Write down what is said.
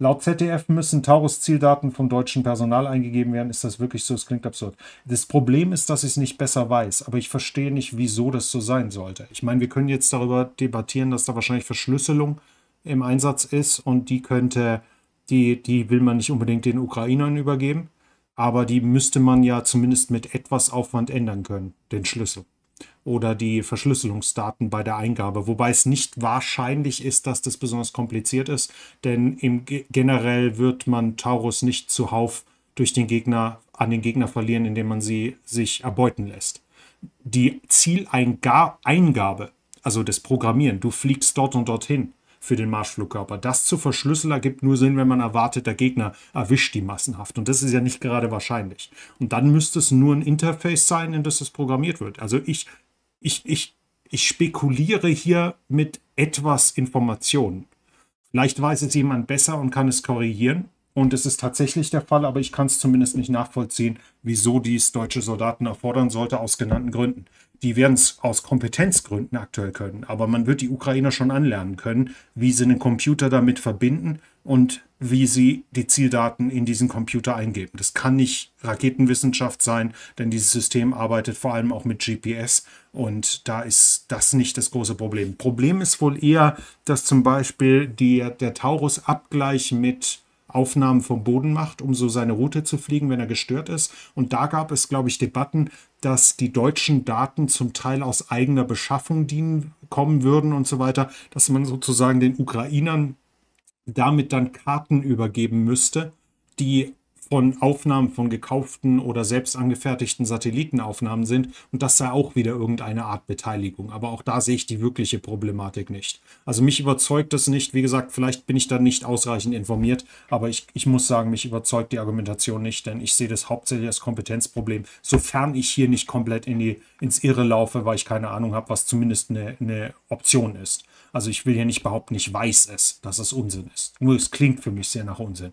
Laut ZDF müssen Taurus-Zieldaten vom deutschen Personal eingegeben werden. Ist das wirklich so? Es klingt absurd. Das Problem ist, dass ich es nicht besser weiß, aber ich verstehe nicht, wieso das so sein sollte. Ich meine, wir können jetzt darüber debattieren, dass da wahrscheinlich Verschlüsselung im Einsatz ist und die könnte, die, die will man nicht unbedingt den Ukrainern übergeben, aber die müsste man ja zumindest mit etwas Aufwand ändern können, den Schlüssel oder die Verschlüsselungsdaten bei der Eingabe. Wobei es nicht wahrscheinlich ist, dass das besonders kompliziert ist, denn im, generell wird man Taurus nicht zuhauf durch den Gegner an den Gegner verlieren, indem man sie sich erbeuten lässt. Die Zieleingabe, also das Programmieren, du fliegst dort und dorthin, für den Marschflugkörper. Das zu verschlüsseln ergibt nur Sinn, wenn man erwartet, der Gegner erwischt die massenhaft. Und das ist ja nicht gerade wahrscheinlich. Und dann müsste es nur ein Interface sein, in das es programmiert wird. Also ich, ich, ich, ich spekuliere hier mit etwas Informationen. Vielleicht weiß es jemand besser und kann es korrigieren. Und es ist tatsächlich der Fall, aber ich kann es zumindest nicht nachvollziehen, wieso dies deutsche Soldaten erfordern sollte, aus genannten Gründen die werden es aus Kompetenzgründen aktuell können, aber man wird die Ukrainer schon anlernen können, wie sie einen Computer damit verbinden und wie sie die Zieldaten in diesen Computer eingeben. Das kann nicht Raketenwissenschaft sein, denn dieses System arbeitet vor allem auch mit GPS und da ist das nicht das große Problem. Problem ist wohl eher, dass zum Beispiel die, der Taurus-Abgleich mit Aufnahmen vom Boden macht, um so seine Route zu fliegen, wenn er gestört ist. Und da gab es, glaube ich, Debatten, dass die deutschen Daten zum Teil aus eigener Beschaffung dienen, kommen würden und so weiter, dass man sozusagen den Ukrainern damit dann Karten übergeben müsste, die von Aufnahmen von gekauften oder selbst angefertigten Satellitenaufnahmen sind. Und das sei auch wieder irgendeine Art Beteiligung. Aber auch da sehe ich die wirkliche Problematik nicht. Also mich überzeugt das nicht. Wie gesagt, vielleicht bin ich da nicht ausreichend informiert. Aber ich, ich muss sagen, mich überzeugt die Argumentation nicht. Denn ich sehe das hauptsächlich als Kompetenzproblem. Sofern ich hier nicht komplett in die, ins Irre laufe, weil ich keine Ahnung habe, was zumindest eine, eine Option ist. Also ich will hier nicht behaupten, ich weiß es, dass es Unsinn ist. Nur es klingt für mich sehr nach Unsinn.